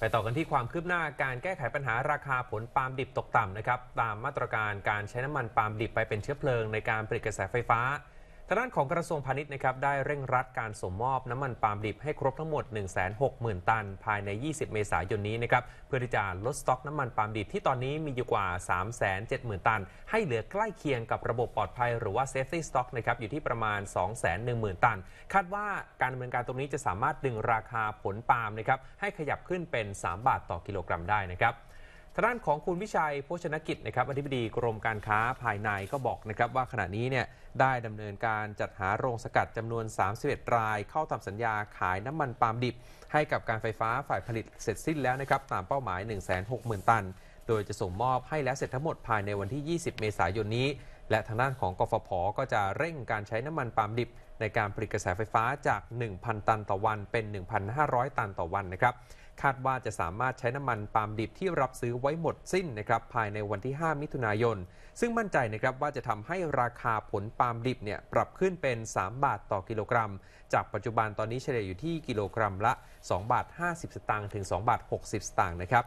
ไปต่อกันที่ความคืบหน้าการแก้ไขปัญหาราคาผลปาล์มดิบตกต่ำนะครับ ตามมาตรการการใช้น้ำมันปาล์มดิบไปเป็นเชื้อเพลิงในการผลิตกระแสไฟฟ้าทางด้านของกระทรวงพาณิชย์นะครับได้เร่งรัดการส่งมอบน้ำมันปาล์มดิบให้ครบทั้งหมด 160,000 ตัน ภายใน 20 เมษายนนี้นะครับเพื่อที่จะลดสต็อก น้ำมันปาล์มดิบที่ตอนนี้มีอยู่กว่า 370,000 ตัน ให้เหลือใกล้เคียงกับระบบปลอดภัยหรือว่า safety stock นะครับอยู่ที่ประมาณ 210,000 ตัน คาดว่าการดำเนินการตรงนี้จะสามารถดึงราคาผลปาล์มนะครับให้ขยับขึ้นเป็น 3 บาทต่อกิโลกรัมได้นะครับทางด้านของคุณวิชัยโภชนกิจนะครับอธิบดีกรมการค้าภายในก็บอกนะครับว่าขณะนี้เนี่ยได้ดำเนินการจัดหาโรงสกัดจำนวน 31 รายเข้าทำสัญญาขายน้ำมันปาล์มดิบ ให้กับการไฟฟ้าฝ่ายผลิตเสร็จสิ้นแล้วนะครับ ตามเป้าหมาย 160,000 ตัน โดยจะส่งมอบให้แล้วเสร็จทั้งหมดภายในวันที่ 20 เมษายนนี้ และทางด้านของกฟผก็จะเร่งการใช้น้ำมันปาล์มดิบ ในการผลิตกระแสไฟฟ้าจาก 1,000 ตันต่อวันเป็น 1,500 ตันต่อวันนะครับคาดว่าจะสามารถใช้น้ำมันปาล์มดิบที่รับซื้อไว้หมดสิ้นนะครับภายในวันที่ 5 มิถุนายน ซึ่งมั่นใจนะครับว่าจะทำให้ราคาผลปาล์มดิบเนี่ยปรับขึ้นเป็น 3 บาทต่อกิโลกรัม จากปัจจุบันตอนนี้เฉลี่ยอยู่ที่กิโลกรัมละ 2 บาท 50 สตางค์ถึง 2 บาท 60 สตางค์นะครับ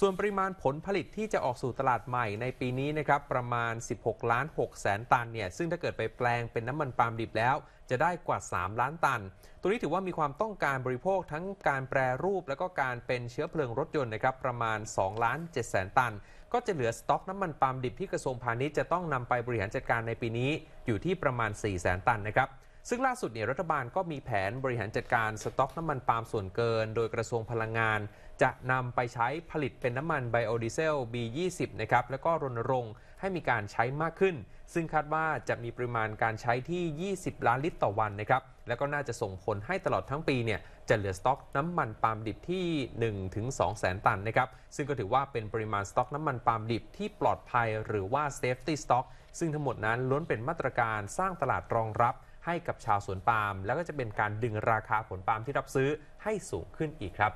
ส่วนปริมาณผลผลิตที่จะออกสู่ตลาดใหม่ในปีนี้นะครับประมาณ 16 ล้าน 6 แสนตัน เนี่ย ซึ่งถ้าเกิดไปแปลงเป็นน้ำมันปาล์มดิบแล้ว จะได้กว่า 3 ล้านตัน ตัวนี้ถือว่ามีความต้องการบริโภคทั้งการแปรรูปและก็การเป็นเชื้อเพลิงรถยนต์นะครับประมาณ 2 ล้าน 7 แสนตัน ก็จะเหลือสต็อกน้ำมันปาล์มดิบที่กระทรวงพาณิชย์จะต้องนำไปบริหารจัดการในปีนี้ อยู่ที่ประมาณ 4 แสนตันนะครับซึ่งล่าสุดเนี่ยรัฐบาลก็มีแผนบริหารจัดการสต็อกน้ำมันปาล์มส่วนเกิน โดยกระทรวงพลังงานจะนำไปใช้ผลิตเป็นน้ำมันไบโอดีเซล B20 นะครับแล้วก็รณรงค์ให้มีการใช้มากขึ้น ซึ่งคาดว่าจะมีปริมาณการใช้ที่ 20 ล้านลิตรต่อวันนะครับแล้วก็น่าจะส่งผลให้ตลอดทั้งปีเนี่ยจะเหลือสต็อกน้ำมันปาล์มดิบที่ 1-2 แสนตันนะครับซึ่งก็ถือว่าเป็นปริมาณสต็อกน้ำมันปาล์มดิบที่ปลอดภัยหรือว่า safety stock ซึ่งทั้งหมดนั้นล้วนเป็นมาตรการสร้างตลาดรองรับให้กับชาวสวนปาล์มแล้วก็จะเป็นการดึงราคาผลปาล์มที่รับซื้อให้สูงขึ้นอีกครับ